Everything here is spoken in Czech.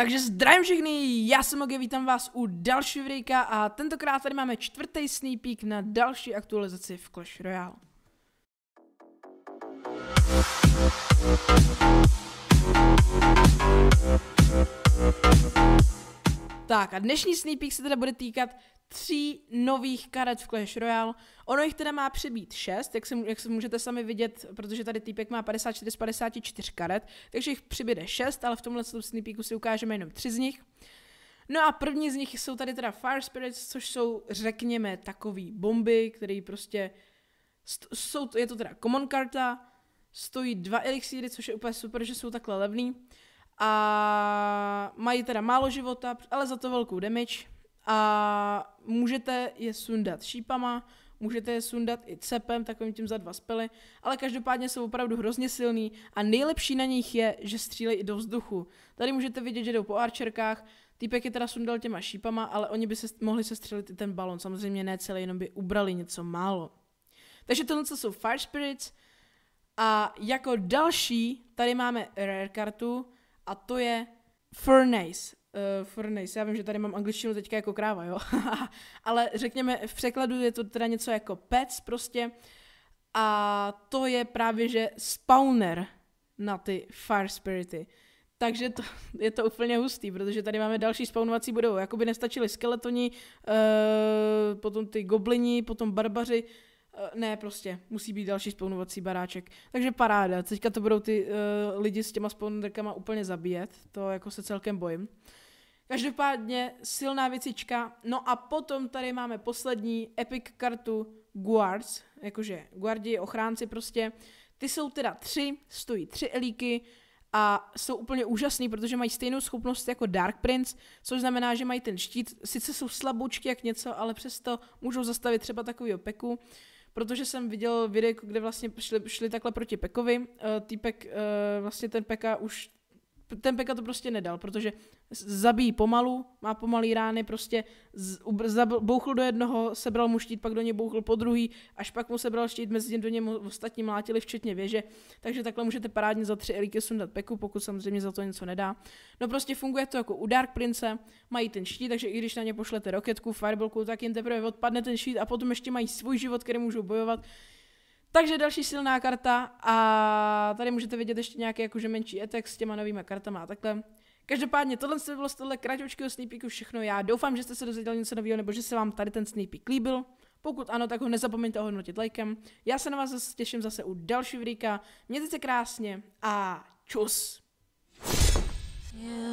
Takže zdravím všechny, já jsem Oge, vítám vás u dalšího videa a tentokrát tady máme čtvrtý sneak peek na další aktualizaci v Clash Royale. Tak a dnešní sneak peek se teda bude týkat tří nových karet v Clash Royale. Ono jich teda má přebít šest, jak, se, jak se můžete sami vidět, protože tady týpek má 54 z 54 karet, takže jich přibude šest, ale v tomhle sneak si ukážeme jenom tři z nich. No a první z nich jsou tady teda Fire Spirits, což jsou, řekněme, takové bomby, které prostě jsou, je to teda common karta, stojí dva elixíry, což je úplně super, že jsou takhle levný a mají teda málo života, ale za to velkou damage a můžete je sundat šípama, můžete je sundat i cepem, takovým tím za dva spely, ale každopádně jsou opravdu hrozně silný a nejlepší na nich je, že střílejí i do vzduchu. Tady můžete vidět, že jdou po archerkách, týpek je teda sundal těma šípama, ale oni by se, mohli se střelit i ten balon, samozřejmě ne celý, jenom by ubrali něco málo. Takže tohle co jsou Fire Spirits a jako další tady máme Rare kartu, a to je furnace. Uh, furnace, já vím, že tady mám angličtinu teďka jako kráva, jo, ale řekněme v překladu je to teda něco jako pec prostě a to je právě, že spawner na ty fire spirity. Takže to, je to úplně hustý, protože tady máme další spawnovací budovu. Jakoby nestačili skeletoni, uh, potom ty goblini, potom barbaři, Eh, ne, prostě, musí být další spawnovací baráček. Takže paráda, teďka to budou ty uh, lidi s těma spawnerkama úplně zabíjet, to jako se celkem bojím. Každopádně silná věcička, no a potom tady máme poslední epic kartu Guards, jakože guardi, ochránci prostě. Ty jsou teda tři, stojí tři elíky a jsou úplně úžasný, protože mají stejnou schopnost jako Dark Prince, což znamená, že mají ten štít, sice jsou slaboučky jak něco, ale přesto můžou zastavit třeba takový peku protože jsem viděl video, kde vlastně šli, šli takhle proti Pekovi, eh, týpek, eh, vlastně ten Peka už ten Peka to prostě nedal, protože zabíjí pomalu, má pomalý rány, prostě z, zab, bouchl do jednoho, sebral mu štít, pak do něj bouchl po druhý, až pak mu sebral štít, mezi tím do něj ostatní mlátili, včetně věže. Takže takhle můžete parádně za tři eliky sundat Peku, pokud samozřejmě za to něco nedá. No prostě funguje to jako u Dark Prince, mají ten štít, takže i když na ně pošlete roketku, fireballku, tak jim teprve odpadne ten štít a potom ještě mají svůj život, který můžou bojovat. Takže další silná karta a tady můžete vidět ještě nějaký jakože menší etek s těma novýma kartama a takhle. Každopádně tohle se bylo z tohle kratoučkého sneak všechno. Já doufám, že jste se dozvěděli něco nového nebo že se vám tady ten sneak líbil. Pokud ano, tak ho nezapomeňte ohodnotit lajkem. Já se na vás zase těším zase u další videa. Mějte se krásně a čus! Yeah.